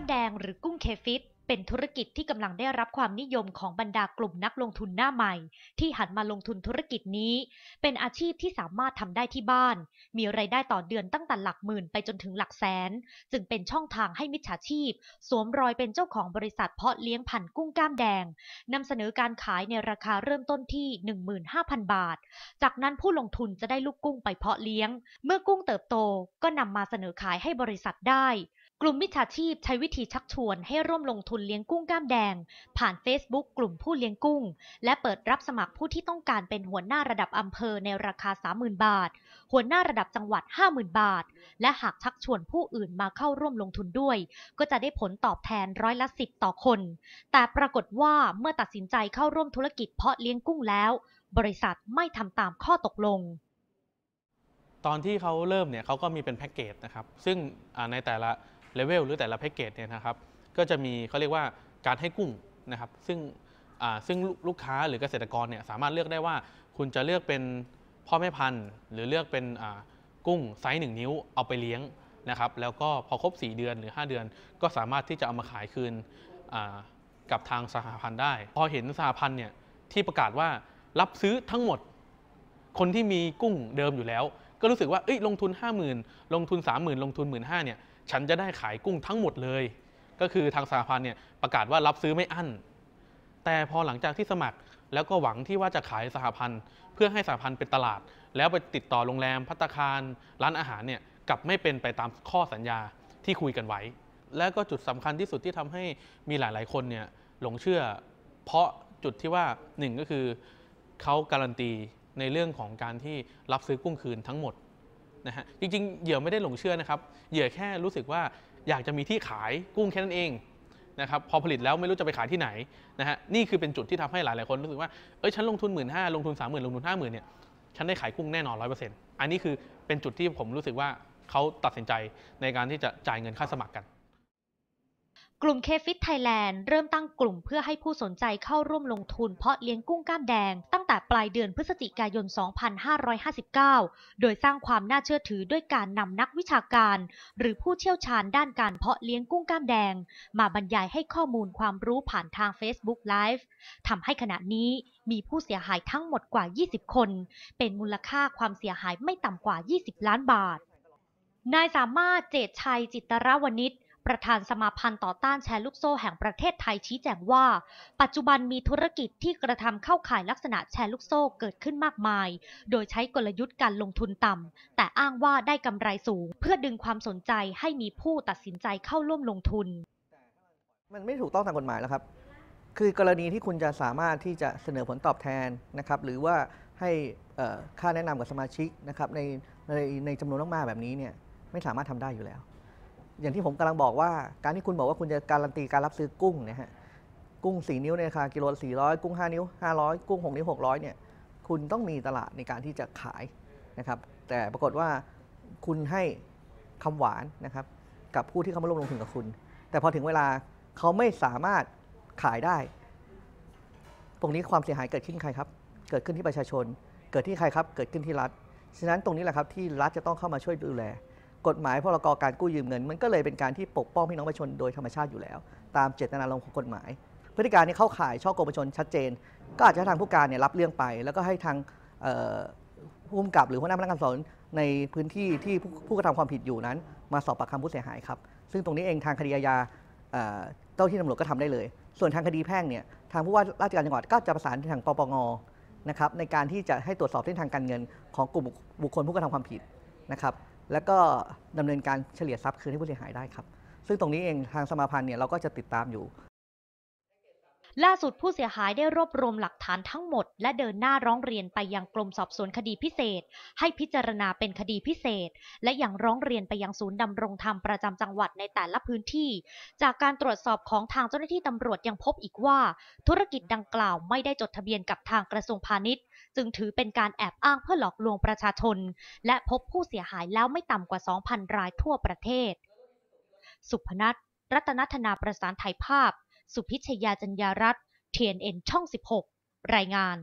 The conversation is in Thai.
ามแดงหรือกุ้งเคฟิตเป็นธุรกิจที่กำลังได้รับความนิยมของบรรดากลุ่มนักลงทุนหน้าใหม่ ที่หันมาลงทุนธุรกิจนี้ เป็นอาชีพที่สามารถทำได้ที่บ้าน มีไรายได้ต่อเดือนตั้งแต่หลักหมื่นไปจนถึงหลักแสนจึงเป็นช่องทางให้มิจฉาชีพ สวมรอยเป็นเจ้าของบริษัทเพาะเลี้ยงพันกุ้งก้ามแดงนำเสนอการขายในราคาเริ่มต้นที่15,000บาท จากนั้นผู้ลงทุนจะได้ลูกกุ้งไปเพาะเลี้ยง เมื่อกุ้งเติบโตก็นำมาเสนอขายให้บริษัทได้กลุ่มมิจฉาชีพใช้วิธีชักชวนให้ร่วมลงทุนเลี้ยงกุ้งก้ามแดง ผ่าน Facebook กลุ่มผู้เลี้ยงกุ้ง และเปิดรับสมัครผู้ที่ต้องการเป็นหัวหน้าระดับอำเภอในราคา 30,000 บาท หัวหน้าระดับจังหวัด 50,000 บาท และหากชักชวนผู้อื่นมาเข้าร่วมลงทุนด้วย ก็จะได้ผลตอบแทนร้อยละสิบต่อคน แต่ปรากฏว่าเมื่อตัดสินใจเข้าร่วมธุรกิจเพาะเลี้ยงกุ้งแล้ว บริษัทไม่ทำตามข้อตกลง ตอนที่เขาเริ่มเนี่ยเขาก็มีเป็นแพ็กเกจนะครับ ซึ่งในแต่ละเลเวลหรือแต่ละแพ็กเกจเนี่ยนะครับ ก็จะมีเขาเรียกว่าการให้กุ้งนะครับ ซึ่งซึ่งลูกค้าหรือเกษตรกรเนี่ยสามารถเลือกได้ว่าคุณจะเลือกเป็นพ่อแม่พันธุ์หรือเลือกเป็นกุ้งไซส์หนึ่งนิ้วเอาไปเลี้ยงนะครับ แล้วก็พอครบ 4 เดือนหรือ 5 เดือน ก็สามารถที่จะเอามาขายคืนกับทางสหพันธ์ได้ พอเห็นสหพันธ์เนี่ยที่ประกาศว่ารับซื้อทั้งหมด คนที่มีกุ้งเดิมอยู่แล้ว ก็รู้สึกว่าลงทุน 5 0,000 ลงทุน30,000 ลงทุน 1 5 0 0 0เนี่ยฉันจะได้ขายกุ้งทั้งหมดเลย ก็คือทางสาพันธ์เนี่ยประกาศว่ารับซื้อไม่อั้น แต่พอหลังจากที่สมัครแล้วก็หวังที่ว่าจะขายสหพันธ์เพื่อให้สหพันธ์เป็นตลาด แล้วไปติดต่อโรงแรมพัตคาร ร้านอาหารเนี่ยกลับไม่เป็นไปตามข้อสัญญาที่คุยกันไว้ และก็จุดสำคัญที่สุดที่ทำให้มีหลายๆคนเนี่ยหลงเชื่อ เพราะจุดที่ว่า1ก็คือเขาการันตีในเรื่องของการที่รับซื้อกุ้งคืนทั้งหมดนะฮะจริงๆ เหยื่อไม่ได้หลงเชื่อนะครับ เหยื่อแค่รู้สึกว่าอยากจะมีที่ขายกุ้งแค่นั้นเองนะครับพอผลิตแล้วไม่รู้จะไปขายที่ไหนนะฮะนี่คือเป็นจุดที่ทำให้หลายหลายคนรู้สึกว่าเอ้ยฉันลงทุนหมื่นห้าลงทุนสามหมื่นลงทุนห้าหมื่นเนี่ยฉันได้ขายกุ้งแน่นอนร้อยเปอร์เซ็นต์อันนี้คือเป็นจุดที่ผมรู้สึกว่าเขาตัดสินใจในการที่จะจ่ายเงินค่าสมัครกันกลุ่มเคฟิตไทยแลนด์เริ่มตั้งกลุ่มเพื่อให้ผู้สนใจเข้าร่วมลงทุนเพาะเลี้ยงกุ้งกล้ามแดง ตั้งแต่ปลายเดือนพฤศจิกายน 2559 โดยสร้างความน่าเชื่อถือด้วยการนำนักวิชาการ หรือผู้เชี่ยวชาญด้านการเพาะเลี้ยงกุ้งกล้ามแดง มาบรรยายให้ข้อมูลความรู้ผ่านทาง Facebook Live ทำให้ขณะนี้มีผู้เสียหายทั้งหมดกว่า 20 คน เป็นมูลค่าความเสียหายไม่ต่ำกว่า 20 ล้านบาท นายสามารถ เจตชัย จิตรวณิชประธานสมาพันธ์ต่อต้านแชร์ลูกโซ่แห่งประเทศไทยชี้แจงว่า ปัจจุบันมีธุรกิจที่กระทำเข้าข่ายลักษณะแชร์ลูกโซ่เกิดขึ้นมากมาย โดยใช้กลยุทธ์การลงทุนต่ำ แต่อ้างว่าได้กำไรสูงเพื่อดึงความสนใจให้มีผู้ตัดสินใจเข้าร่วมลงทุน มันไม่ถูกต้องตามกฎหมายแล้วครับ คือกรณีที่คุณจะสามารถที่จะเสนอผลตอบแทนนะครับหรือว่าให้ค่าแนะนำกับสมาชิกนะครับในในในจำนวนมากๆแบบนี้เนี่ยไม่สามารถทำได้อยู่แล้วอย่างที่ผมกำลังบอกว่า การที่คุณบอกว่าคุณจะการันตีการรับซื้อกุ้งเนี่ยฮะกุ้งส่นิ้วในราคากิโลละ้อยกุ้งห้านิ้วห้า้อยกุ้งหกนิ้วหกร้อยเนี่ยคุณต้องมีตลาดในการที่จะขายนะครับ แต่ปรากฏว่าคุณให้คำหวานนะครับกับผู้ที่เขามาร่วมลงทุนกับคุณ แต่พอถึงเวลาเขาไม่สามารถขายได้ ตรงนี้ความเสียหายเกิดขึ้นใครครับ เกิดขึ้นที่ประชาชน เกิดที่ใครครับ เกิดขึ้นที่รัฐฉะนั้นตรงนี้แหละครับที่รัฐจะต้องเข้ามาช่วยดูแลกฎหมายพรกการกู้ยืมเงินมันก็เลยเป็นการที่ปกป้องพี่น้องประชาชนโดยธรรมชาติอยู่แล้ว ตามเจตนารมณ์ของกฎหมาย พฤติการนี้เข้าข่ายช่อโกงประชาชนชัดเจน ก็อาจจะทางผู้การเนี่ยรับเรื่องไป แล้วก็ให้ทางผู้กำกับหรือหัวหน้าพนักงานสอบสวนในพื้นที่ที่ผู้กระทำความผิดอยู่นั้น มาสอบปากคำผู้เสียหายครับซึ่งตรงนี้เองทางคดีอาญาเจ้าที่ตำรวจก็ทำได้เลย ส่วนทางคดีแพ่งเนี่ยทางผู้ว่าราชการจังหวัดก็จะประสานทางปปงนะครับในการที่จะให้ตรวจสอบเส้นทางการเงินของกลุ่มบุคคลผู้กระทำความผิดนะครับแล้วก็ดำเนินการเฉลี่ยทรัพย์คืนให้ผู้เสียหายได้ครับ ซึ่งตรงนี้เองทางสมาพันธ์เนี่ยเราก็จะติดตามอยู่ ล่าสุดผู้เสียหายได้รวบรวมหลักฐานทั้งหมด และเดินหน้าร้องเรียนไปยังกรมสอบสวนคดีพิเศษ ให้พิจารณาเป็นคดีพิเศษ และยังร้องเรียนไปยังศูนย์ดำรงธรรมประจำจังหวัดในแต่ละพื้นที่ จากการตรวจสอบของทางเจ้าหน้าที่ตำรวจยังพบอีกว่า ธุรกิจดังกล่าวไม่ได้จดทะเบียนกับทางกระทรวงพาณิชย์จึงถือเป็นการแอบอ้างเพื่อหลอกลวงประชาชน และพบผู้เสียหายแล้วไม่ต่ำกว่า 2,000 รายทั่วประเทศ สุพนัทรัตนธนาประสานถ่ายภาพ สุพิชยาจัญญารัตน์ TNN ช่อง 16 รายงาน